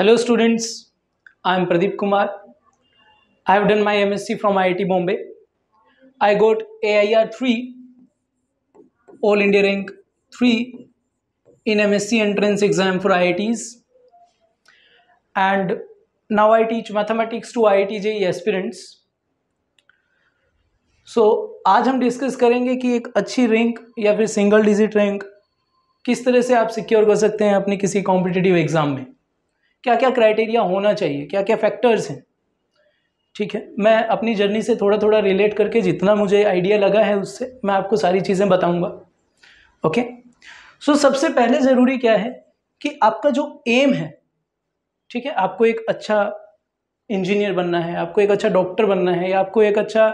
Hello students, I am Pradeep Kumar. I have done my MSc from IIT Bombay. I got AIR 3, All India Rank 3 in MSc entrance exam for IITs. And now I teach mathematics to IIT JE aspirants. So so, आज हम discuss करेंगे कि एक अच्छी rank या फिर single digit rank किस तरह से आप सिक्योर कर सकते हैं अपने किसी कॉम्पिटिटिव एग्ज़ाम में क्या क्या क्राइटेरिया होना चाहिए क्या क्या फैक्टर्स हैं ठीक है मैं अपनी जर्नी से थोड़ा थोड़ा रिलेट करके जितना मुझे आइडिया लगा है उससे मैं आपको सारी चीज़ें बताऊंगा ओके सो सबसे पहले ज़रूरी क्या है कि आपका जो एम है ठीक है आपको एक अच्छा इंजीनियर बनना है आपको एक अच्छा डॉक्टर बनना है या आपको एक अच्छा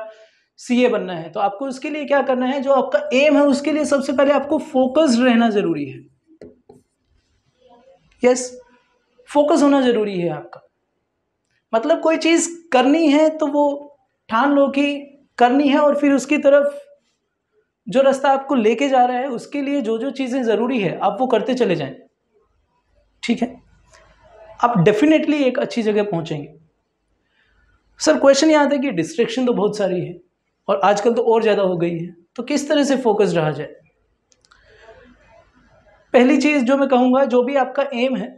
सी बनना है तो आपको उसके लिए क्या करना है जो आपका एम है उसके लिए सबसे पहले आपको फोकस्ड रहना ज़रूरी है यस yes, फोकस होना ज़रूरी है आपका मतलब कोई चीज़ करनी है तो वो ठान लो कि करनी है और फिर उसकी तरफ जो रास्ता आपको लेके जा रहा है उसके लिए जो जो चीज़ें ज़रूरी है आप वो करते चले जाएं ठीक है आप डेफिनेटली एक अच्छी जगह पहुंचेंगे सर क्वेश्चन याद है कि डिस्ट्रेक्शन तो बहुत सारी है और आजकल तो और ज़्यादा हो गई है तो किस तरह से फोकस रहा जाए पहली चीज़ जो मैं कहूँगा जो भी आपका एम है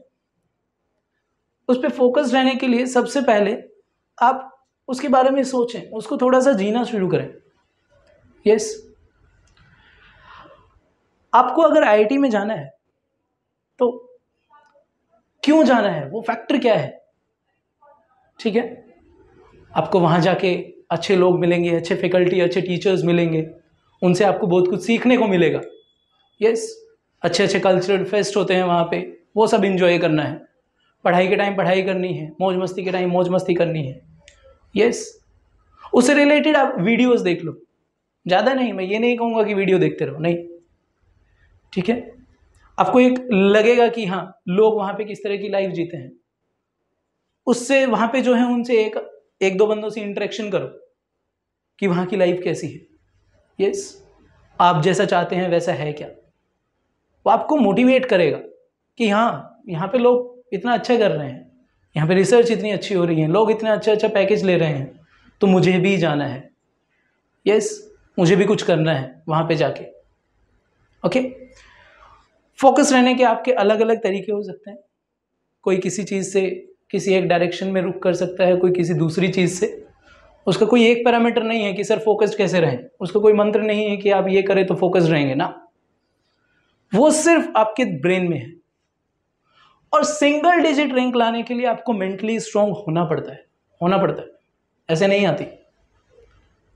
उस पर फोकस रहने के लिए सबसे पहले आप उसके बारे में सोचें उसको थोड़ा सा जीना शुरू करें यस आपको अगर आईआईटी में जाना है तो क्यों जाना है वो फैक्टर क्या है ठीक है आपको वहाँ जाके अच्छे लोग मिलेंगे अच्छे फैकल्टी अच्छे टीचर्स मिलेंगे उनसे आपको बहुत कुछ सीखने को मिलेगा यस अच्छे अच्छे कल्चरल फेस्ट होते हैं वहाँ पे वो सब इन्जॉय करना है पढ़ाई के टाइम पढ़ाई करनी है मौज मस्ती के टाइम मौज मस्ती करनी है यस yes. उससे रिलेटेड आप वीडियोस देख लो ज़्यादा नहीं मैं ये नहीं कहूँगा कि वीडियो देखते रहो नहीं ठीक है आपको एक लगेगा कि हाँ लोग वहाँ पे किस तरह की लाइफ जीते हैं उससे वहाँ पे जो है उनसे एक एक दो बंदों से इंटरेक्शन करो कि वहाँ की लाइफ कैसी है यस आप जैसा चाहते हैं वैसा है क्या वो आपको मोटिवेट करेगा कि हाँ यहाँ पे लोग इतना अच्छा कर रहे हैं यहाँ पे रिसर्च इतनी अच्छी हो रही है लोग इतना अच्छा अच्छा पैकेज ले रहे हैं तो मुझे भी जाना है यस मुझे भी कुछ करना है वहाँ पे जाके ओके फोकस रहने के आपके अलग अलग तरीके हो सकते हैं कोई किसी चीज़ से किसी एक डायरेक्शन में रुक कर सकता है कोई किसी दूसरी चीज़ से उसका कोई एक पैरामीटर नहीं है कि सर फोकस कैसे रहें उसका कोई मंत्र नहीं है कि आप ये करें तो फोकस रहेंगे ना वो सिर्फ आपके ब्रेन में है और सिंगल डिजिट रैंक लाने के लिए आपको मेंटली स्ट्रांग होना पड़ता है होना पड़ता है ऐसे नहीं आती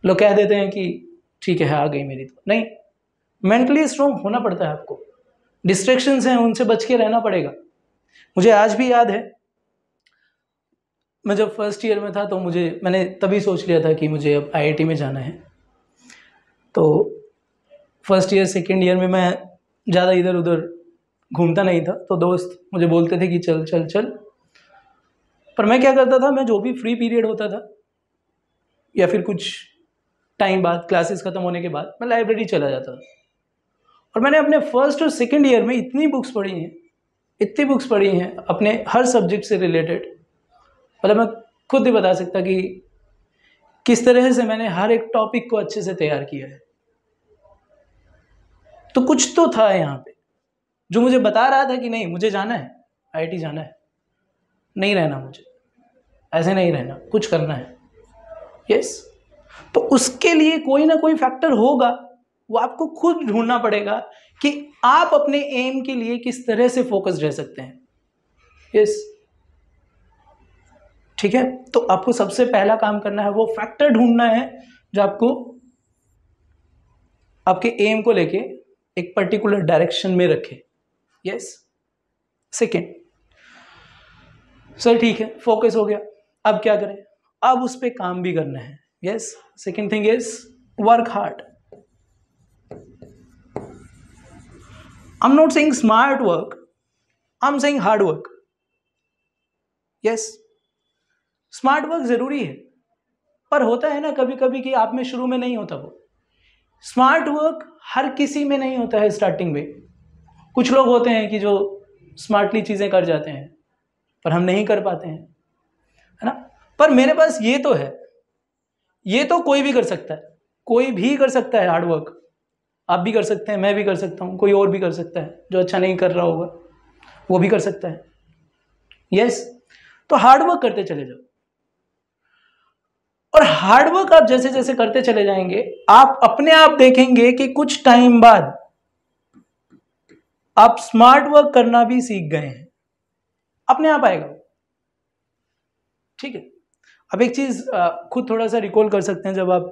लोग कह देते हैं कि ठीक है आ गई मेरी तो नहीं मेंटली स्ट्रांग होना पड़ता है आपको डिस्ट्रेक्शंस हैं उनसे बच के रहना पड़ेगा मुझे आज भी याद है मैं जब फर्स्ट ईयर में था तो मुझे मैंने तभी सोच लिया था कि मुझे अब आईआईटी में जाना है तो फर्स्ट ईयर सेकेंड ईयर में मैं ज़्यादा इधर उधर घूमता नहीं था तो दोस्त मुझे बोलते थे कि चल चल चल पर मैं क्या करता था मैं जो भी फ्री पीरियड होता था या फिर कुछ टाइम बाद क्लासेस ख़त्म होने के बाद मैं लाइब्रेरी चला जाता था और मैंने अपने फर्स्ट और सेकेंड ईयर में इतनी बुक्स पढ़ी हैं इतनी बुक्स पढ़ी हैं अपने हर सब्जेक्ट से रिलेटेड मतलब मैं खुद ही बता सकता कि किस तरह से मैंने हर एक टॉपिक को अच्छे से तैयार किया है तो कुछ तो था यहाँ पे जो मुझे बता रहा था कि नहीं मुझे जाना है आईटी जाना है नहीं रहना मुझे ऐसे नहीं रहना कुछ करना है यस तो उसके लिए कोई ना कोई फैक्टर होगा वो आपको खुद ढूंढना पड़ेगा कि आप अपने एम के लिए किस तरह से फोकस रह सकते हैं यस yes. ठीक है तो आपको सबसे पहला काम करना है वो फैक्टर ढूंढना है जो आपको आपके एम को लेके एक पर्टिकुलर डायरेक्शन में रखे यस सेकेंड सर ठीक है फोकस हो गया अब क्या करें अब उस पर काम भी करना है yes second thing is work hard I am not saying smart work I am saying hard work yes smart work ज़रूरी है पर होता है ना कभी कभी कि आप में शुरू में नहीं होता वो स्मार्ट वर्क हर किसी में नहीं होता है स्टार्टिंग में कुछ लोग होते हैं कि जो स्मार्टली चीज़ें कर जाते हैं पर हम नहीं कर पाते हैं है ना पर मेरे पास ये तो है ये तो कोई भी कर सकता है कोई भी कर सकता है हार्डवर्क आप भी कर सकते हैं मैं भी कर सकता हूँ कोई और भी कर सकता है जो अच्छा नहीं कर रहा होगा वो भी कर सकता है यस तो हार्डवर्क करते चले जाओ और हार्डवर्क आप जैसे जैसे करते चले जाएंगे आप अपने आप देखेंगे कि कुछ टाइम बाद आप स्मार्ट वर्क करना भी सीख गए हैं अपने आप आएगा ठीक है अब एक चीज़ खुद थोड़ा सा रिकॉल कर सकते हैं जब आप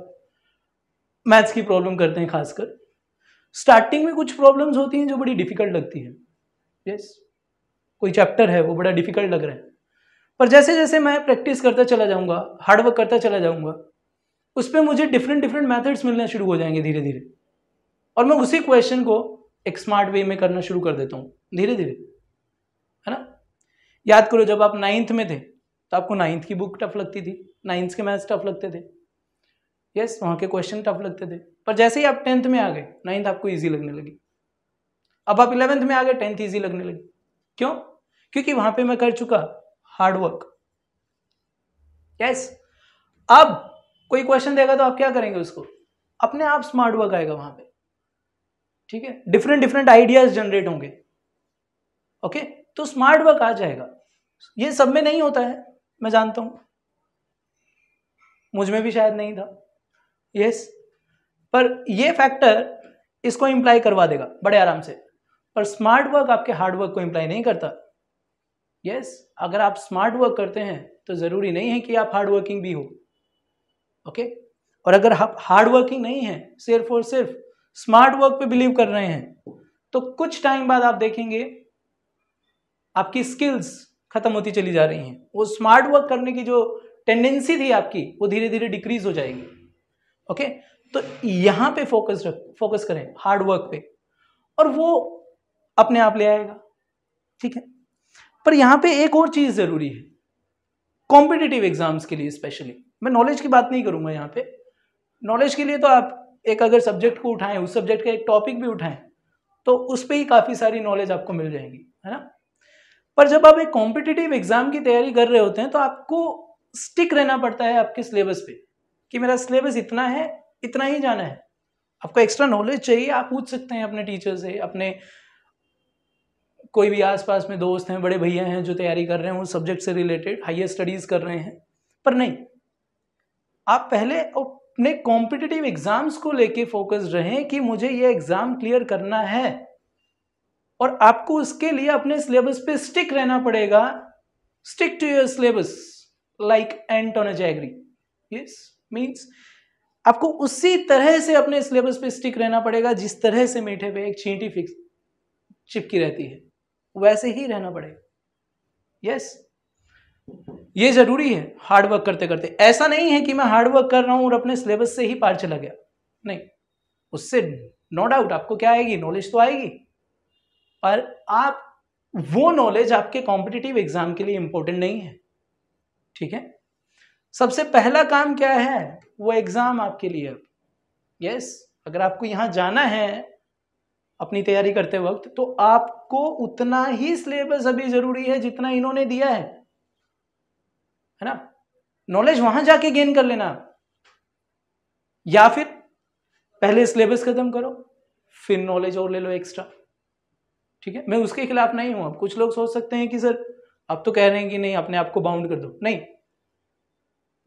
मैथ्स की प्रॉब्लम करते हैं खासकर स्टार्टिंग में कुछ प्रॉब्लम्स होती हैं जो बड़ी डिफिकल्ट लगती है यस yes. कोई चैप्टर है वो बड़ा डिफिकल्ट लग रहा है पर जैसे जैसे मैं प्रैक्टिस करता चला जाऊंगा हार्डवर्क करता चला जाऊँगा उस पर मुझे डिफरेंट डिफरेंट मैथड्स मिलने शुरू हो जाएंगे धीरे धीरे और मैं उसी क्वेश्चन को एक स्मार्ट वे में करना शुरू कर देता हूँ धीरे धीरे है ना याद करो जब आप नाइन्थ में थे तो आपको नाइन्थ की बुक टफ लगती थी नाइन्थ के मैथ्स टफ लगते थे यस yes, वहाँ के क्वेश्चन टफ लगते थे पर जैसे ही आप टेंथ में आ गए नाइन्थ आपको ईजी लगने लगी अब आप इलेवेंथ में आ गए टेंथ ईजी लगने लगी क्यों क्योंकि वहां पे मैं कर चुका हार्डवर्क यस yes, अब कोई क्वेश्चन देगा तो आप क्या करेंगे उसको अपने आप स्मार्ट वर्क आएगा वहां पे ठीक है डिफरेंट डिफरेंट आइडियाज जनरेट होंगे ओके तो स्मार्ट वर्क आ जाएगा ये सब में नहीं होता है मैं जानता हूं मुझ में भी शायद नहीं था यस पर ये फैक्टर इसको इंप्लाई करवा देगा बड़े आराम से पर स्मार्ट वर्क आपके हार्ड वर्क को इंप्लाई नहीं करता यस अगर आप स्मार्ट वर्क करते हैं तो ज़रूरी नहीं है कि आप हार्ड वर्किंग भी हो ओके और अगर आप हार्ड वर्किंग नहीं है सिर्फ और सिर्फ स्मार्ट वर्क पे बिलीव कर रहे हैं तो कुछ टाइम बाद आप देखेंगे आपकी स्किल्स खत्म होती चली जा रही हैं वो स्मार्ट वर्क करने की जो टेंडेंसी थी आपकी वो धीरे धीरे डिक्रीज हो जाएगी ओके तो यहां पे फोकस फोकस करें हार्ड वर्क पे और वो अपने आप ले आएगा ठीक है पर यहां पे एक और चीज़ ज़रूरी है कॉम्पिटिटिव एग्जाम्स के लिए स्पेशली मैं नॉलेज की बात नहीं करूंगा यहां पे नॉलेज के लिए तो आप एक अगर सब्जेक्ट को उठाएं उस सब्जेक्ट का एक टॉपिक भी उठाएं तो उस पर ही काफ़ी सारी नॉलेज आपको मिल जाएगी है ना पर जब आप एक कॉम्पिटिटिव एग्जाम की तैयारी कर रहे होते हैं तो आपको स्टिक रहना पड़ता है आपके सिलेबस पे कि मेरा सिलेबस इतना है इतना ही जाना है आपको एक्स्ट्रा नॉलेज चाहिए आप पूछ सकते हैं अपने टीचर से अपने कोई भी आसपास में दोस्त हैं बड़े भैया हैं जो तैयारी कर रहे हैं उस सब्जेक्ट से रिलेटेड हाइयर स्टडीज़ कर रहे हैं पर नहीं आप पहले और अपने कॉम्पिटिटिव एग्जाम्स को लेके फोकस रहें कि मुझे ये एग्ज़ाम क्लियर करना है और आपको उसके लिए अपने सिलेबस पे स्टिक रहना पड़ेगा stick to your syllabus like ant on jaggery yes means आपको उसी तरह से अपने सिलेबस पे स्टिक रहना पड़ेगा जिस तरह से मीठे पे एक चींटी फिक्स चिपकी रहती है वैसे ही रहना पड़ेगा यस yes? ये ज़रूरी है हार्डवर्क करते करते ऐसा नहीं है कि मैं हार्डवर्क कर रहा हूं और अपने सिलेबस से ही पार चला गया नहीं उससे नो डाउट आपको क्या आएगी नॉलेज तो आएगी पर आप वो नॉलेज आपके कॉम्पिटिटिव एग्जाम के लिए इंपॉर्टेंट नहीं है ठीक है सबसे पहला काम क्या है वो एग्ज़ाम आपके लिए यस अगर आपको यहां जाना है अपनी तैयारी करते वक्त तो आपको उतना ही सिलेबस अभी ज़रूरी है जितना इन्होंने दिया है है ना नॉलेज वहां जाके गेन कर लेना आप या फिर पहले सिलेबस खत्म करो फिर नॉलेज और ले लो एक्स्ट्रा ठीक है मैं उसके खिलाफ नहीं हूं अब कुछ लोग सोच सकते हैं कि सर आप तो कह रहे हैं कि नहीं अपने आप को बाउंड कर दो नहीं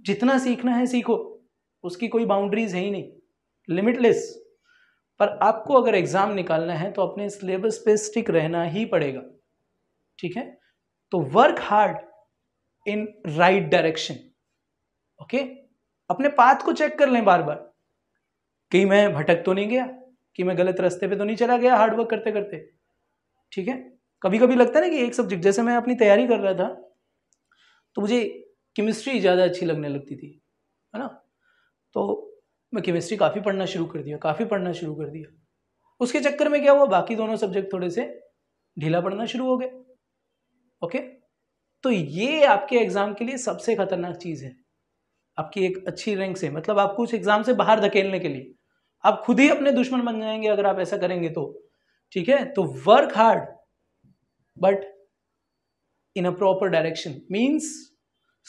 जितना सीखना है सीखो उसकी कोई बाउंड्रीज है ही नहीं लिमिटलेस पर आपको अगर एग्ज़ाम निकालना है तो अपने सिलेबस पे स्टिक रहना ही पड़ेगा ठीक है तो work hard in right direction okay अपने पाथ को चेक कर लें बार बार कि मैं भटक तो नहीं गया कि मैं गलत रास्ते पे तो नहीं चला गया हार्डवर्क करते करते ठीक है कभी कभी लगता है ना कि एक सब्जेक्ट जैसे मैं अपनी तैयारी कर रहा था तो मुझे केमिस्ट्री ज़्यादा अच्छी लगने लगती थी है ना तो मैं केमिस्ट्री काफ़ी पढ़ना शुरू कर दिया काफ़ी पढ़ना शुरू कर दिया उसके चक्कर में क्या हुआ बाकी दोनों सब्जेक्ट थोड़े से ढीला पढ़ना शुरू हो गए ओके तो ये आपके एग्ज़ाम के लिए सबसे ख़तरनाक चीज़ है आपकी एक अच्छी रैंक से मतलब आपको उस एग्ज़ाम से बाहर धकेलने के लिए आप खुद ही अपने दुश्मन बन जाएंगे अगर आप ऐसा करेंगे तो ठीक है तो work hard but in a proper direction means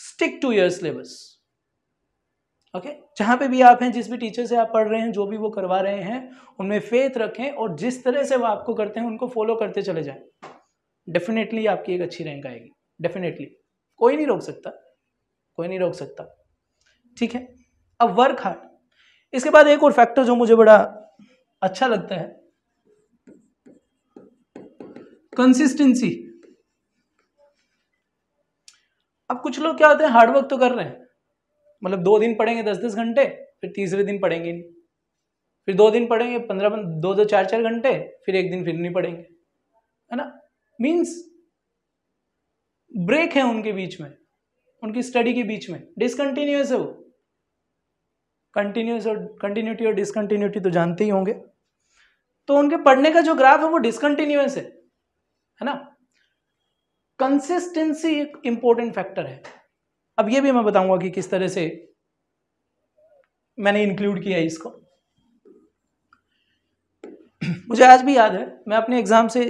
stick to your syllabus okay जहां पे भी आप हैं जिस भी टीचर से आप पढ़ रहे हैं जो भी वो करवा रहे हैं उनमें फेथ रखें और जिस तरह से वो आपको करते हैं उनको फॉलो करते चले जाएं डेफिनेटली आपकी एक अच्छी रैंक आएगी डेफिनेटली कोई नहीं रोक सकता कोई नहीं रोक सकता ठीक है अब वर्क हार्ड इसके बाद एक और फैक्टर जो मुझे बड़ा अच्छा लगता है कंसिस्टेंसी अब कुछ लोग क्या होते हैं हार्ड वर्क तो कर रहे हैं मतलब दो दिन पढ़ेंगे दस दस घंटे फिर तीसरे दिन पढ़ेंगे नहीं फिर दो दिन पढ़ेंगे पंद्रह पंद्रह दो दो चार चार घंटे फिर एक दिन फिर नहीं पढ़ेंगे है ना मीन्स ब्रेक है उनके बीच में उनकी स्टडी के बीच में डिसकंटिन्यूस है वो कंटिन्यूस और कंटिन्यूटी और डिसकंटिन्यूटी तो जानते ही होंगे तो उनके पढ़ने का जो ग्राफ है वो डिसकंटिन्यूस है है ना कंसिस्टेंसी एक इंपॉर्टेंट फैक्टर है अब ये भी मैं बताऊंगा कि किस तरह से मैंने इंक्लूड किया है इसको मुझे आज भी याद है मैं अपने एग्जाम से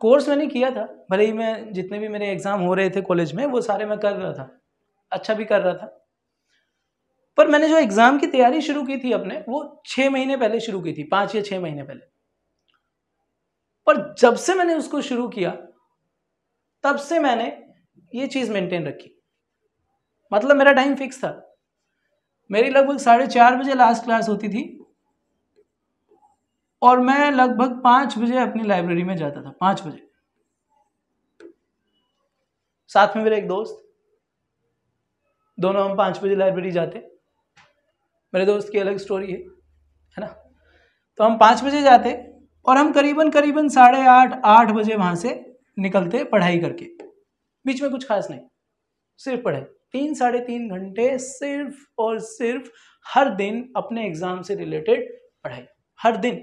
कोर्स मैंने किया था भले ही मैं जितने भी मेरे एग्ज़ाम हो रहे थे कॉलेज में वो सारे मैं कर रहा था अच्छा भी कर रहा था पर मैंने जो एग्ज़ाम की तैयारी शुरू की थी अपने वो छः महीने पहले शुरू की थी पाँच या छः महीने पहले पर जब से मैंने उसको शुरू किया तब से मैंने ये चीज़ मेंटेन रखी मतलब मेरा टाइम फिक्स था मेरी लगभग साढ़े चार बजे लास्ट क्लास होती थी और मैं लगभग पाँच बजे अपनी लाइब्रेरी में जाता था पाँच बजे साथ में मेरा एक दोस्त दोनों हम पाँच बजे लाइब्रेरी जाते मेरे दोस्त की अलग स्टोरी है है ना तो हम पाँच बजे जाते और हम करीबन करीबन साढ़े आठ आठ बजे वहाँ से निकलते पढ़ाई करके बीच में कुछ खास नहीं सिर्फ पढ़ाई तीन साढ़े तीन घंटे सिर्फ और सिर्फ हर दिन अपने एग्ज़ाम से रिलेटेड पढ़ाई हर दिन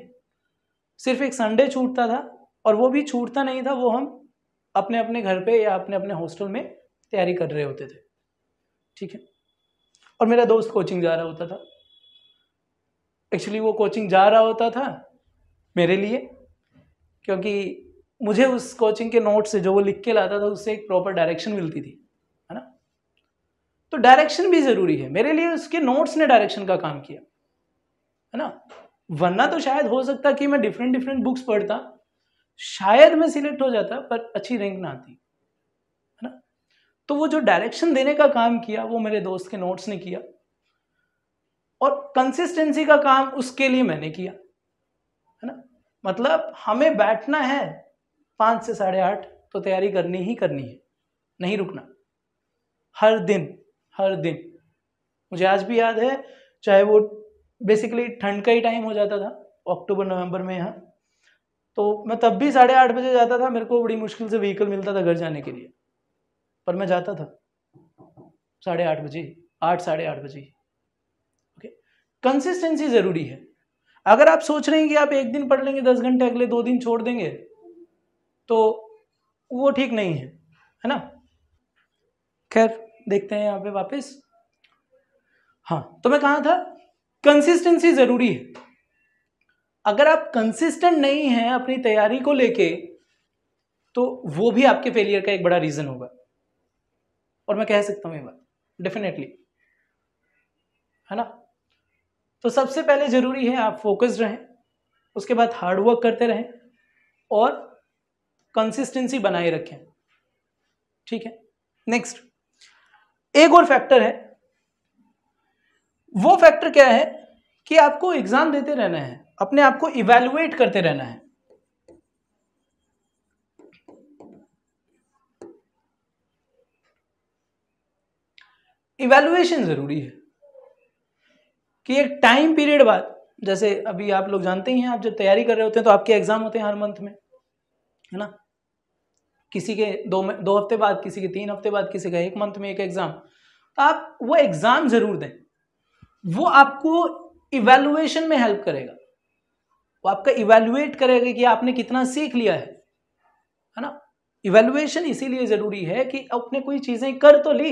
सिर्फ एक संडे छूटता था और वो भी छूटता नहीं था वो हम अपने अपने घर पे या अपने अपने हॉस्टल में तैयारी कर रहे होते थे ठीक है और मेरा दोस्त कोचिंग जा रहा होता था एक्चुअली वो कोचिंग जा रहा होता था मेरे लिए क्योंकि मुझे उस कोचिंग के नोट से जो वो लिख के लाता था उससे एक प्रॉपर डायरेक्शन मिलती थी है ना तो डायरेक्शन भी ज़रूरी है मेरे लिए उसके नोट्स ने डायरेक्शन का काम किया है ना वरना तो शायद हो सकता कि मैं डिफरेंट डिफरेंट बुक्स पढ़ता शायद मैं सिलेक्ट हो जाता पर अच्छी रैंक ना आती है ना तो वो जो डायरेक्शन देने का काम किया वो मेरे दोस्त के नोट्स ने किया और कंसिस्टेंसी का काम उसके लिए मैंने किया है ना मतलब हमें बैठना है पाँच से साढ़े आठ तो तैयारी करनी ही करनी है नहीं रुकना हर दिन हर दिन मुझे आज भी याद है चाहे वो बेसिकली ठंड का ही टाइम हो जाता था अक्टूबर नवंबर में यहाँ तो मैं तब भी साढ़े आठ बजे जाता था मेरे को बड़ी मुश्किल से व्हीकल मिलता था घर जाने के लिए पर मैं जाता था साढ़े आठ बजे आठ साढ़े आठ बजे ओके कंसिस्टेंसी ज़रूरी है अगर आप सोच रहे हैं कि आप एक दिन पढ़ लेंगे दस घंटे अगले दो दिन छोड़ देंगे तो वो ठीक नहीं है है ना खैर देखते हैं यहाँ पे वापस हाँ तो मैं कहाँ था कंसिस्टेंसी जरूरी है अगर आप कंसिस्टेंट नहीं हैं अपनी तैयारी को लेके तो वो भी आपके फेलियर का एक बड़ा रीजन होगा और मैं कह सकता हूं ये बात डेफिनेटली है ना तो सबसे पहले जरूरी है आप फोकस्ड रहें उसके बाद हार्डवर्क करते रहें और कंसिस्टेंसी बनाए रखें ठीक है नेक्स्ट एक और फैक्टर है वो फैक्टर क्या है कि आपको एग्जाम देते रहना है अपने आप को इवेलुएट करते रहना है इवेलुएशन जरूरी है कि एक टाइम पीरियड बाद जैसे अभी आप लोग जानते ही हैं आप जब तैयारी कर रहे होते हैं तो आपके एग्जाम होते हैं हर मंथ में है ना किसी के दो दो हफ्ते बाद किसी के तीन हफ्ते बाद किसी का एक मंथ में एक एग्जाम तो आप वो एग्जाम जरूर दें वो आपको इवेल्युएशन में हेल्प करेगा वो आपका इवेल्युएट करेगा कि आपने कितना सीख लिया है है ना इवेल्युएशन इसीलिए ज़रूरी है कि आपने कोई चीज़ें कर तो ली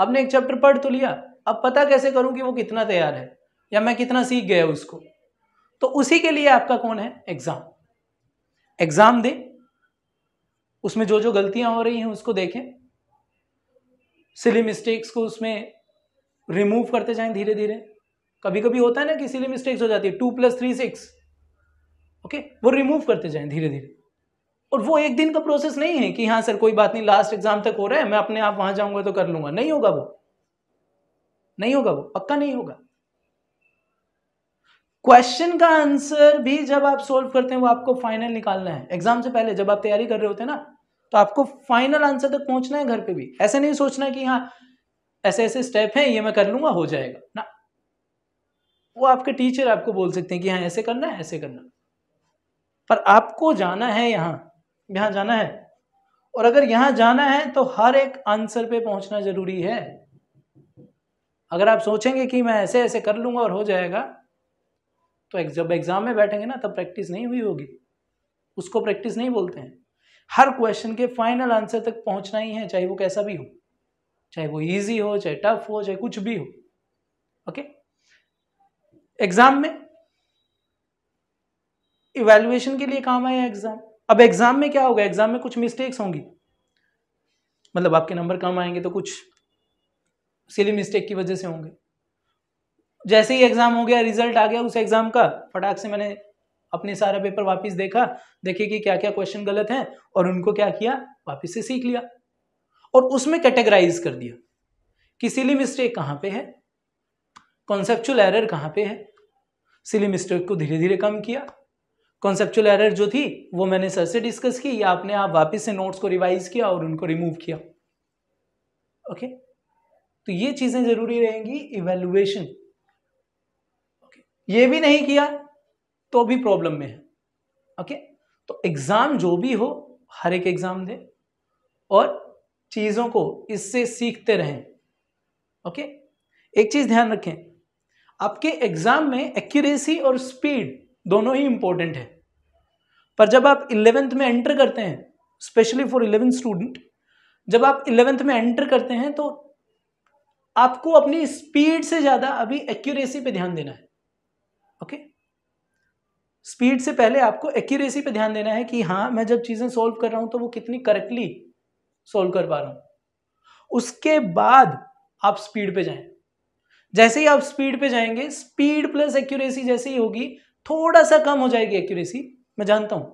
आपने एक चैप्टर पढ़ तो लिया अब पता कैसे करूं कि वो कितना तैयार है या मैं कितना सीख गया उसको तो उसी के लिए आपका कौन है एग्ज़ाम एग्ज़ाम दें उसमें जो जो गलतियां हो रही हैं उसको देखें सिली मिस्टेक्स को उसमें रिमूव करते जाएं धीरे धीरे कभी कभी होता है ना कि इसीलिए मिस्टेक्स हो जाती है two plus three six okay वो रिमूव करते जाएं धीरे धीरे और वो एक दिन का प्रोसेस नहीं है कि हाँ सर कोई बात नहीं लास्ट एग्जाम तक हो रहा है मैं अपने आप वहां जाऊंगा तो कर लूंगा नहीं होगा वो नहीं होगा वो पक्का नहीं होगा क्वेश्चन का आंसर भी जब आप सोल्व करते हैं वो आपको फाइनल निकालना है एग्जाम से पहले जब आप तैयारी कर रहे होते हैं ना तो आपको फाइनल आंसर तक पहुंचना है घर पे भी ऐसा नहीं सोचना कि हाँ ऐसे ऐसे स्टेप हैं ये मैं कर लूँगा हो जाएगा ना वो आपके टीचर आपको बोल सकते हैं कि हाँ ऐसे करना है ऐसे करना पर आपको जाना है यहाँ यहाँ जाना है और अगर यहाँ जाना है तो हर एक आंसर पे पहुँचना ज़रूरी है अगर आप सोचेंगे कि मैं ऐसे ऐसे कर लूँगा और हो जाएगा तो जब एग्ज़ाम में बैठेंगे ना तब प्रैक्टिस नहीं हुई होगी उसको प्रैक्टिस नहीं बोलते हैं हर क्वेश्चन के फाइनल आंसर तक पहुंचना ही है चाहे वो कैसा भी हो चाहे वो इजी हो चाहे टफ हो चाहे कुछ भी हो ओके एग्जाम में इवेल्युएशन के लिए काम आया एग्जाम अब एग्जाम में क्या होगा एग्जाम में कुछ मिस्टेक्स होंगी मतलब आपके नंबर कम आएंगे तो कुछ सिली मिस्टेक की वजह से होंगे जैसे ही एग्जाम हो गया रिजल्ट आ गया उस एग्जाम का फटाक से मैंने अपने सारा पेपर वापस देखा देखे कि क्या क्या क्वेश्चन गलत हैं और उनको क्या किया वापस से सीख लिया और उसमें कैटेगराइज कर दिया कि सिली मिस्टेक कहाँ पे है कॉन्सेप्चुअल एरर कहाँ पे है सिली मिस्टेक को धीरे धीरे कम किया कॉन्सेप्चुअल एरर जो थी वो मैंने सर से डिस्कस की या आपने आप वापस से नोट्स को रिवाइज किया और उनको रिमूव किया ओके तो ये चीज़ें ज़रूरी रहेंगी इवेल्युएशन ये भी नहीं किया तो भी प्रॉब्लम में है ओके तो एग्ज़ाम जो भी हो हर एक एग्ज़ाम दे और चीज़ों को इससे सीखते रहें ओके एक चीज़ ध्यान रखें आपके एग्ज़ाम में एक्यूरेसी और स्पीड दोनों ही इंपॉर्टेंट है पर जब आप इलेवेंथ में एंटर करते हैं स्पेशली फॉर इलेवेंथ स्टूडेंट जब आप इलेवेंथ में एंटर करते हैं तो आपको अपनी स्पीड से ज़्यादा अभी एक्यूरेसी पे ध्यान देना है ओके स्पीड से पहले आपको एक्यूरेसी पे ध्यान देना है कि हाँ मैं जब चीज़ें सॉल्व कर रहा हूं तो वो कितनी करेक्टली सोल्व कर पा रहा हूं उसके बाद आप स्पीड पे जाएं जैसे ही आप स्पीड पे जाएंगे स्पीड प्लस एक्यूरेसी जैसे ही होगी थोड़ा सा कम हो जाएगी एक्यूरेसी मैं जानता हूं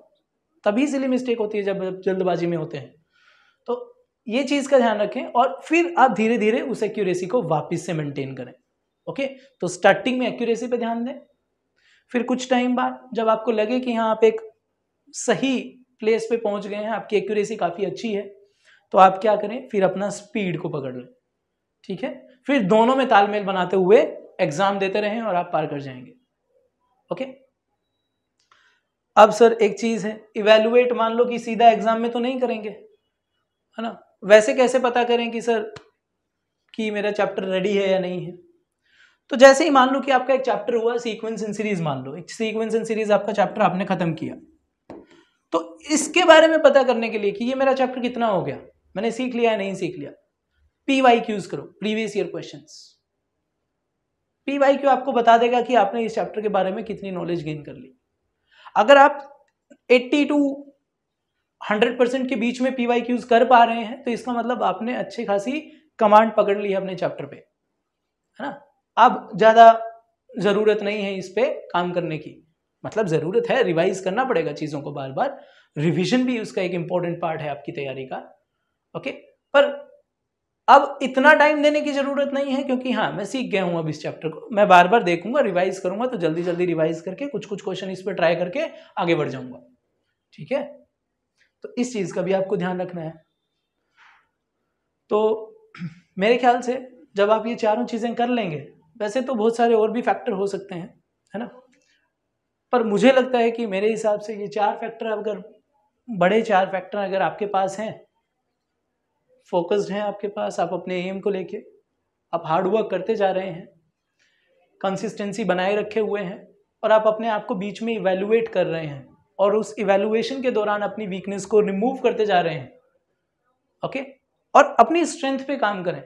तभी इसलिए मिस्टेक होती है जब जल्दबाजी में होते हैं तो ये चीज़ का ध्यान रखें और फिर आप धीरे धीरे उस एक्यूरेसी को वापस से मेंटेन करें ओके तो स्टार्टिंग में एक्यूरेसी पे ध्यान दें फिर कुछ टाइम बाद जब आपको लगे कि हाँ आप एक सही प्लेस पे पहुंच गए हैं आपकी एक्यूरेसी काफ़ी अच्छी है तो आप क्या करें फिर अपना स्पीड को पकड़ लें ठीक है फिर दोनों में तालमेल बनाते हुए एग्जाम देते रहें और आप पार कर जाएंगे ओके अब सर एक चीज है इवेलुएट मान लो कि सीधा एग्जाम में तो नहीं करेंगे है ना वैसे कैसे पता करें कि सर कि मेरा चैप्टर रेडी है या नहीं है तो जैसे ही मान लो कि आपका एक चैप्टर हुआ सीक्वेंस इन सीरीज मान लो एक सीक्वेंस इन सीरीज आपका चैप्टर आपने खत्म किया तो इसके बारे में पता करने के लिए कि ये मेरा चैप्टर कितना हो गया मैंने सीख लिया नहीं सीख लिया पी क्यूज करो previous year question PY Q आपको बता देगा कि आपने इस चैप्टर के बारे में कितनी नॉलेज गेन कर ली अगर आप 80 टू 100 परसेंट के बीच में पीवाई क्यूज कर पा रहे हैं तो इसका मतलब आपने अच्छी खासी कमांड पकड़ ली है अपने चैप्टर पे है ना अब ज़्यादा ज़रूरत नहीं है इस पर काम करने की मतलब ज़रूरत है रिवाइज करना पड़ेगा चीज़ों को बार बार रिविजन भी उसका एक इंपॉर्टेंट पार्ट है आपकी तैयारी का ओके पर अब इतना टाइम देने की ज़रूरत नहीं है क्योंकि हाँ मैं सीख गया हूँ अब इस चैप्टर को मैं बार बार देखूंगा रिवाइज करूंगा तो जल्दी जल्दी रिवाइज करके कुछ कुछ क्वेश्चन इस पर ट्राई करके आगे बढ़ जाऊंगा ठीक है तो इस चीज़ का भी आपको ध्यान रखना है तो मेरे ख्याल से जब आप ये चारों चीज़ें कर लेंगे वैसे तो बहुत सारे और भी फैक्टर हो सकते हैं है ना पर मुझे लगता है कि मेरे हिसाब से ये चार फैक्टर अगर बड़े चार फैक्टर अगर आपके पास हैं फोकस्ड हैं आपके पास आप अपने एम को लेके आप हार्ड वर्क करते जा रहे हैं कंसिस्टेंसी बनाए रखे हुए हैं और आप अपने आप को बीच में इवेलुएट कर रहे हैं और उस इवेलुएशन के दौरान अपनी वीकनेस को रिमूव करते जा रहे हैं ओके और अपनी स्ट्रेंथ पे काम करें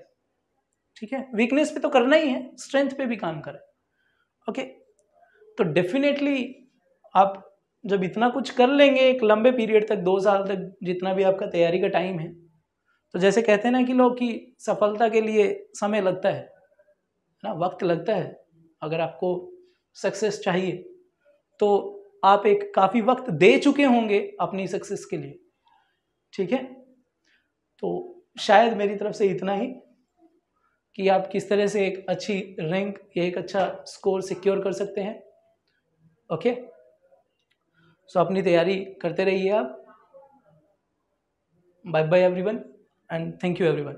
ठीक है वीकनेस पे तो करना ही है स्ट्रेंथ पे भी काम करें ओके तो डेफिनेटली आप जब इतना कुछ कर लेंगे एक लंबे पीरियड तक दो साल तक जितना भी आपका तैयारी का टाइम है तो जैसे कहते हैं ना कि लोग कि सफलता के लिए समय लगता है ना वक्त लगता है अगर आपको सक्सेस चाहिए तो आप एक काफ़ी वक्त दे चुके होंगे अपनी सक्सेस के लिए ठीक है तो शायद मेरी तरफ से इतना ही कि आप किस तरह से एक अच्छी रैंक या एक अच्छा स्कोर सिक्योर कर सकते हैं ओके सो तो अपनी तैयारी करते रहिए आप bye bye everyone and thank you everyone